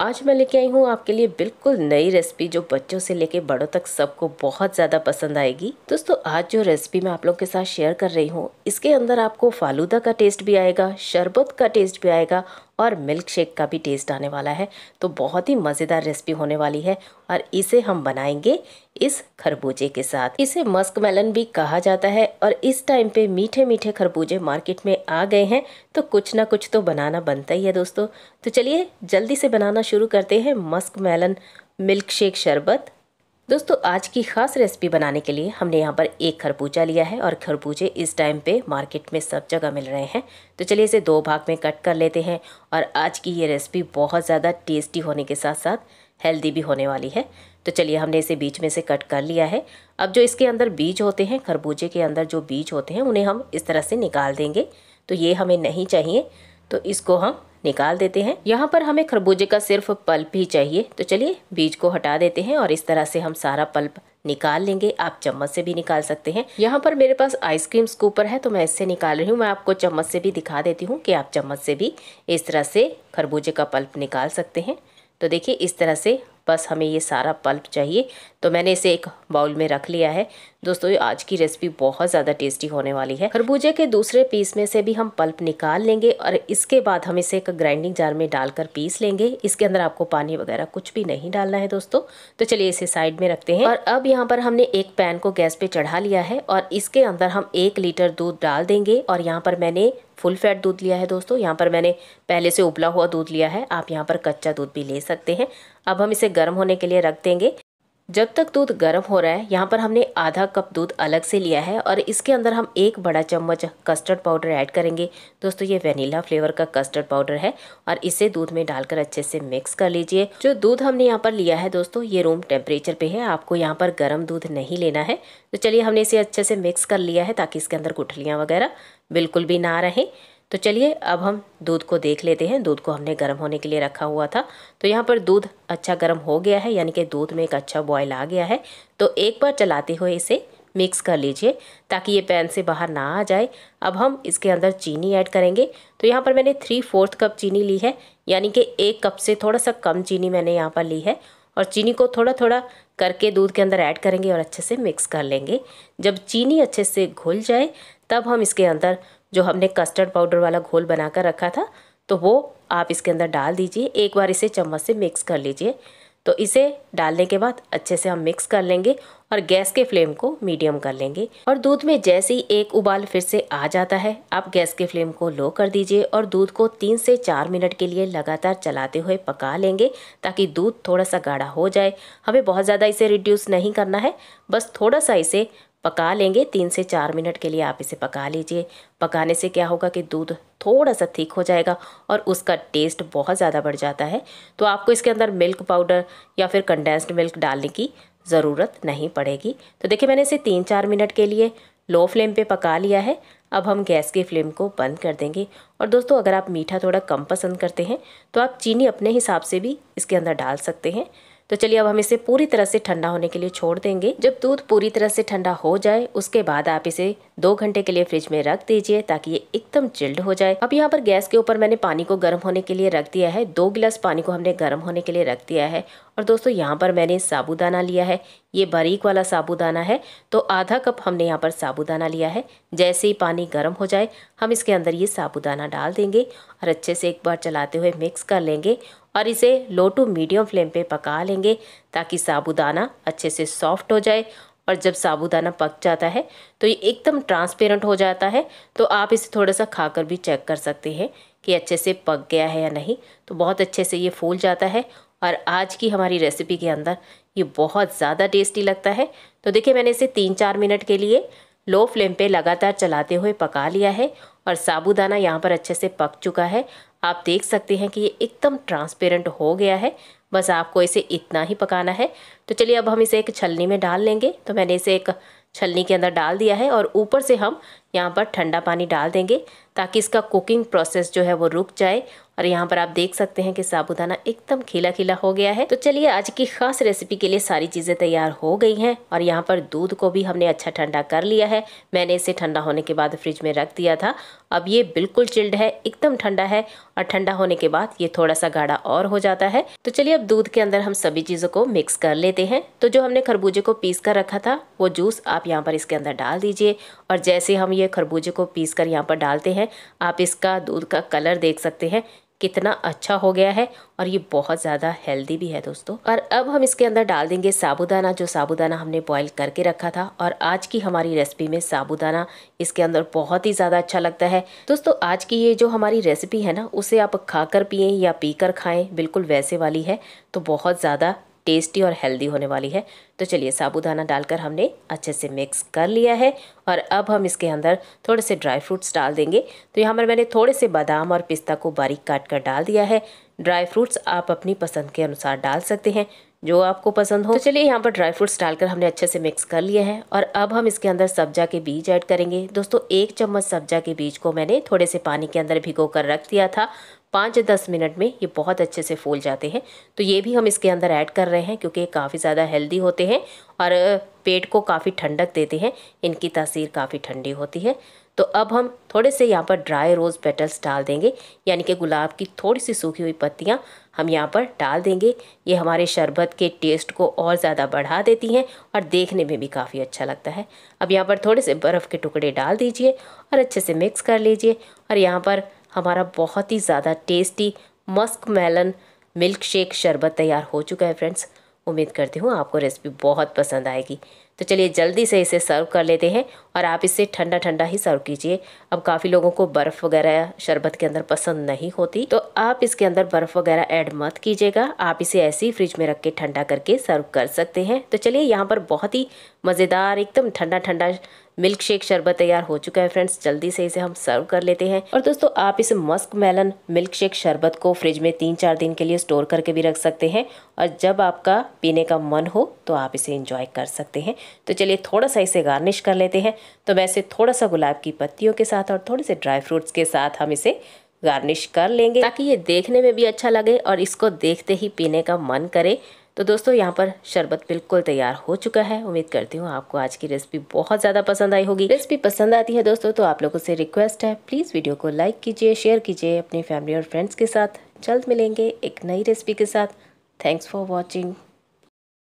आज मैं लेके आई हूँ आपके लिए बिल्कुल नई रेसिपी जो बच्चों से लेके बड़ों तक सबको बहुत ज़्यादा पसंद आएगी दोस्तों आज जो रेसिपी मैं आप लोग के साथ शेयर कर रही हूँ इसके अंदर आपको फालूदा का टेस्ट भी आएगा शरबत का टेस्ट भी आएगा और मिल्क शेक का भी टेस्ट आने वाला है तो बहुत ही मज़ेदार रेसिपी होने वाली है और इसे हम बनाएंगे इस खरबूजे के साथ इसे मस्क मेलन भी कहा जाता है और इस टाइम पे मीठे मीठे खरबूजे मार्केट में आ गए हैं तो कुछ ना कुछ तो बनाना बनता ही है दोस्तों तो चलिए जल्दी से बनाना शुरू करते हैं मस्क मेलन मिल्क शेक शरबत दोस्तों आज की खास रेसिपी बनाने के लिए हमने यहाँ पर एक खरबूजा लिया है और खरबूजे इस टाइम पे मार्केट में सब जगह मिल रहे हैं तो चलिए इसे दो भाग में कट कर लेते हैं और आज की ये रेसिपी बहुत ज़्यादा टेस्टी होने के साथ साथ हेल्दी भी होने वाली है तो चलिए हमने इसे बीच में से कट कर लिया है अब जो इसके अंदर बीज होते हैं खरबूजे के अंदर जो बीज होते हैं उन्हें हम इस तरह से निकाल देंगे तो ये हमें नहीं चाहिए तो इसको हम निकाल देते हैं यहाँ पर हमें खरबूजे का सिर्फ पल्प ही चाहिए तो चलिए बीज को हटा देते हैं और इस तरह से हम सारा पल्प निकाल लेंगे आप चम्मच से भी निकाल सकते हैं यहाँ पर मेरे पास आइसक्रीम स्कूपर है तो मैं इससे निकाल रही हूँ मैं आपको चम्मच से भी दिखा देती हूँ कि आप चम्मच से भी इस तरह से खरबूजे का पल्प निकाल सकते हैं तो देखिए इस तरह से बस हमें ये सारा पल्प चाहिए तो मैंने इसे एक बाउल में रख लिया है दोस्तों आज की रेसिपी बहुत ज़्यादा टेस्टी होने वाली है खरबूजे के दूसरे पीस में से भी हम पल्प निकाल लेंगे और इसके बाद हम इसे एक ग्राइंडिंग जार में डालकर पीस लेंगे इसके अंदर आपको पानी वगैरह कुछ भी नहीं डालना है दोस्तों तो चलिए इसे साइड में रखते हैं और अब यहाँ पर हमने एक पैन को गैस पे चढ़ा लिया है और इसके अंदर हम एक लीटर दूध डाल देंगे और यहाँ पर मैंने फुल फैट दूध लिया है दोस्तों यहाँ पर मैंने पहले से उबला हुआ दूध लिया है आप यहाँ पर कच्चा दूध भी ले सकते हैं अब हम इसे गर्म होने के लिए रख देंगे जब तक दूध गर्म हो रहा है यहाँ पर हमने आधा कप दूध अलग से लिया है और इसके अंदर हम एक बड़ा चम्मच कस्टर्ड पाउडर ऐड करेंगे दोस्तों ये वेनिला फ्लेवर का कस्टर्ड पाउडर है और इसे दूध में डालकर अच्छे से मिक्स कर लीजिए जो दूध हमने यहाँ पर लिया है दोस्तों ये रूम टेम्परेचर पे है आपको यहाँ पर गर्म दूध नहीं लेना है तो चलिए हमने इसे अच्छे से मिक्स कर लिया है ताकि इसके अंदर गुठलियाँ वगैरह बिल्कुल भी ना रहें तो चलिए अब हम दूध को देख लेते हैं दूध को हमने गर्म होने के लिए रखा हुआ था तो यहाँ पर दूध अच्छा गर्म हो गया है यानी कि दूध में एक अच्छा बॉयल आ गया है तो एक बार चलाते हुए इसे मिक्स कर लीजिए ताकि ये पैन से बाहर ना आ जाए अब हम इसके अंदर चीनी ऐड करेंगे तो यहाँ पर मैंने थ्री फोर्थ कप चीनी ली है यानी कि एक कप से थोड़ा सा कम चीनी मैंने यहाँ पर ली है और चीनी को थोड़ा थोड़ा करके दूध के अंदर ऐड करेंगे और अच्छे से मिक्स कर लेंगे जब चीनी अच्छे से घुल जाए तब हम इसके अंदर जो हमने कस्टर्ड पाउडर वाला घोल बना कर रखा था तो वो आप इसके अंदर डाल दीजिए एक बार इसे चम्मच से मिक्स कर लीजिए तो इसे डालने के बाद अच्छे से हम मिक्स कर लेंगे और गैस के फ्लेम को मीडियम कर लेंगे और दूध में जैसे ही एक उबाल फिर से आ जाता है आप गैस के फ्लेम को लो कर दीजिए और दूध को तीन से चार मिनट के लिए लगातार चलाते हुए पका लेंगे ताकि दूध थोड़ा सा गाढ़ा हो जाए हमें बहुत ज़्यादा इसे रिड्यूस नहीं करना है बस थोड़ा सा इसे पका लेंगे तीन से चार मिनट के लिए आप इसे पका लीजिए पकाने से क्या होगा कि दूध थोड़ा सा थीक हो जाएगा और उसका टेस्ट बहुत ज़्यादा बढ़ जाता है तो आपको इसके अंदर मिल्क पाउडर या फिर कंडेंस्ड मिल्क डालने की ज़रूरत नहीं पड़ेगी तो देखिए मैंने इसे तीन चार मिनट के लिए लो फ्लेम पे पका लिया है अब हम गैस की फ्लेम को बंद कर देंगे और दोस्तों अगर आप मीठा थोड़ा कम पसंद करते हैं तो आप चीनी अपने हिसाब से भी इसके अंदर डाल सकते हैं तो चलिए अब हम इसे पूरी तरह से ठंडा होने के लिए छोड़ देंगे जब दूध पूरी तरह से ठंडा हो जाए उसके बाद आप इसे दो घंटे के लिए फ्रिज में रख दीजिए ताकि ये एकदम चिल्ड हो जाए अब यहाँ पर गैस के ऊपर मैंने पानी को गर्म होने के लिए रख दिया है दो गिलास पानी को हमने गर्म होने के लिए रख दिया है और दोस्तों यहाँ पर मैंने साबूदाना लिया है ये बारीक वाला साबूदाना है तो आधा कप हमने यहाँ पर साबूदाना लिया है जैसे ही पानी गर्म हो जाए हम इसके अंदर ये साबूदाना डाल देंगे और अच्छे से एक बार चलाते हुए मिक्स कर लेंगे और इसे लो टू मीडियम फ्लेम पे पका लेंगे ताकि साबुदाना अच्छे से सॉफ्ट हो जाए और जब साबुदाना पक जाता है तो ये एकदम ट्रांसपेरेंट हो जाता है तो आप इसे थोड़ा सा खाकर भी चेक कर सकते हैं कि अच्छे से पक गया है या नहीं तो बहुत अच्छे से ये फूल जाता है और आज की हमारी रेसिपी के अंदर ये बहुत ज़्यादा टेस्टी लगता है तो देखिए मैंने इसे तीन चार मिनट के लिए लो फ्लेम पे लगातार चलाते हुए पका लिया है और साबुदाना यहाँ पर अच्छे से पक चुका है आप देख सकते हैं कि ये एकदम ट्रांसपेरेंट हो गया है बस आपको इसे इतना ही पकाना है तो चलिए अब हम इसे एक छलनी में डाल लेंगे तो मैंने इसे एक छलनी के अंदर डाल दिया है और ऊपर से हम यहाँ पर ठंडा पानी डाल देंगे ताकि इसका कुकिंग प्रोसेस जो है वो रुक जाए और यहाँ पर आप देख सकते हैं कि साबुदाना एकदम खिला खिला हो गया है तो चलिए आज की खास रेसिपी के लिए सारी चीज़ें तैयार हो गई हैं और यहाँ पर दूध को भी हमने अच्छा ठंडा कर लिया है मैंने इसे ठंडा होने के बाद फ्रिज में रख दिया था अब ये बिल्कुल चिल्ड है एकदम ठंडा है और ठंडा होने के बाद ये थोड़ा सा गाढ़ा और हो जाता है तो चलिए अब दूध के अंदर हम सभी चीज़ों को मिक्स कर लेते हैं तो जो हमने खरबूजे को पीस कर रखा था वो जूस आप यहाँ पर इसके अंदर डाल दीजिए और जैसे हम ये खरबूजे को पीस कर यहाँ पर डालते हैं आप इसका दूध का कलर देख सकते हैं कितना अच्छा हो गया है और ये बहुत ज़्यादा हेल्दी भी है दोस्तों और अब हम इसके अंदर डाल देंगे साबुदाना जो साबुदाना हमने बॉईल करके रखा था और आज की हमारी रेसिपी में साबूदाना इसके अंदर बहुत ही ज़्यादा अच्छा लगता है दोस्तों आज की ये जो हमारी रेसिपी है ना उसे आप खाकर पिए या पीकर खाएं बिल्कुल वैसे वाली है तो बहुत ज़्यादा टेस्टी और हेल्दी होने वाली है तो चलिए साबूदाना डालकर हमने अच्छे से मिक्स कर लिया है और अब हम इसके अंदर थोड़े से ड्राई फ्रूट्स डाल देंगे तो यहाँ पर मैंने थोड़े से बादाम और पिस्ता को बारीक काट कर डाल दिया है ड्राई फ्रूट्स आप अपनी पसंद के अनुसार डाल सकते हैं जो आपको पसंद हो तो चलिए यहाँ पर ड्राई फ्रूट्स डालकर हमने अच्छे से मिक्स कर लिया है और अब हम इसके अंदर सब्जा के बीज ऐड करेंगे दोस्तों एक चम्मच सब्जा के बीज को मैंने थोड़े से पानी के अंदर भिगो कर रख दिया था पाँच या दस मिनट में ये बहुत अच्छे से फूल जाते हैं तो ये भी हम इसके अंदर ऐड कर रहे हैं क्योंकि काफ़ी ज़्यादा हेल्दी होते हैं और पेट को काफ़ी ठंडक देते हैं इनकी तासीर काफ़ी ठंडी होती है तो अब हम थोड़े से यहाँ पर ड्राई रोज़ पेटल्स डाल देंगे यानी कि गुलाब की थोड़ी सी सूखी हुई पत्तियाँ हम यहाँ पर डाल देंगे ये हमारे शरबत के टेस्ट को और ज़्यादा बढ़ा देती हैं और देखने में भी काफ़ी अच्छा लगता है अब यहाँ पर थोड़े से बर्फ़ के टुकड़े डाल दीजिए और अच्छे से मिक्स कर लीजिए और यहाँ पर हमारा बहुत ही ज़्यादा tasty muskmelon milkshake शरबत तैयार हो चुका है फ्रेंड्स उम्मीद करती हूँ आपको रेसिपी बहुत पसंद आएगी तो चलिए जल्दी से इसे सर्व कर लेते हैं और आप इसे ठंडा ठंडा ही सर्व कीजिए अब काफ़ी लोगों को बर्फ़ वगैरह शरबत के अंदर पसंद नहीं होती तो आप इसके अंदर बर्फ़ वगैरह ऐड मत कीजिएगा आप इसे ऐसे ही फ्रिज में रख के ठंडा करके सर्व कर सकते हैं तो चलिए यहाँ पर बहुत ही मज़ेदार एकदम ठंडा ठंडा मिल्क शेक शरबत तैयार हो चुका है फ्रेंड्स जल्दी से इसे हम सर्व कर लेते हैं और दोस्तों आप इस मस्क मेलन मिल्क शेक शरबत को फ्रिज में तीन चार दिन के लिए स्टोर करके भी रख सकते हैं और जब आपका पीने का मन हो तो आप इसे इंजॉय कर सकते हैं तो चलिए थोड़ा सा इसे गार्निश कर लेते हैं तो वैसे थोड़ा सा गुलाब की पत्तियों के साथ और थोड़े से ड्राई फ्रूट्स के साथ हम इसे गार्निश कर लेंगे ताकि ये देखने में भी अच्छा लगे और इसको देखते ही पीने का मन करे तो दोस्तों यहाँ पर शरबत बिल्कुल तैयार हो चुका है उम्मीद करती हूँ आपको आज की रेसिपी बहुत ज़्यादा पसंद आई होगी रेसिपी पसंद आती है दोस्तों तो आप लोगों से रिक्वेस्ट है प्लीज़ वीडियो को लाइक कीजिए शेयर कीजिए अपनी फैमिली और फ्रेंड्स के साथ जल्द मिलेंगे एक नई रेसिपी के साथ थैंक्स फॉर वॉचिंग